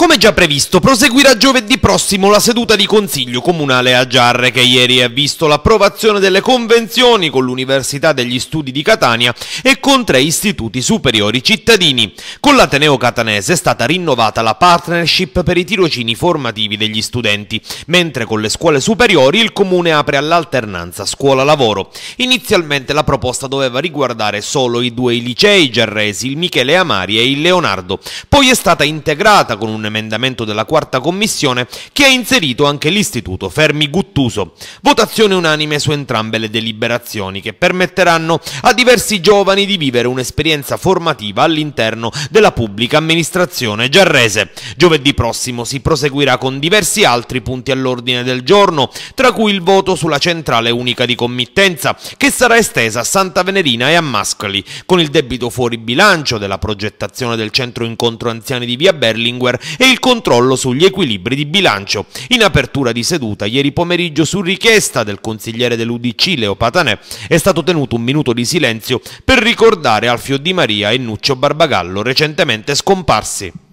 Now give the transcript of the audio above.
Come già previsto, proseguirà giovedì prossimo la seduta di Consiglio Comunale a Giarre che ieri ha visto l'approvazione delle convenzioni con l'Università degli Studi di Catania e con tre istituti superiori cittadini. Con l'Ateneo Catanese è stata rinnovata la partnership per i tirocini formativi degli studenti, mentre con le scuole superiori il Comune apre all'alternanza scuola-lavoro. Inizialmente la proposta doveva riguardare solo i due licei giarresi, il Michele Amari e il Leonardo, poi è stata integrata con un emendamento della quarta commissione che ha inserito anche l'istituto Fermi Guttuso. Votazione unanime su entrambe le deliberazioni che permetteranno a diversi giovani di vivere un'esperienza formativa all'interno della pubblica amministrazione giarrese. Giovedì prossimo si proseguirà con diversi altri punti all'ordine del giorno, tra cui il voto sulla centrale unica di committenza che sarà estesa a Santa Venerina e a Mascali, con il debito fuori bilancio della progettazione del centro incontro anziani di via Berlinguer e il controllo sugli equilibri di bilancio. In apertura di seduta, ieri pomeriggio, su richiesta del consigliere dell'Udc Leo Patanè, è stato tenuto un minuto di silenzio per ricordare Alfio Di Maria e Nuccio Barbagallo, recentemente scomparsi.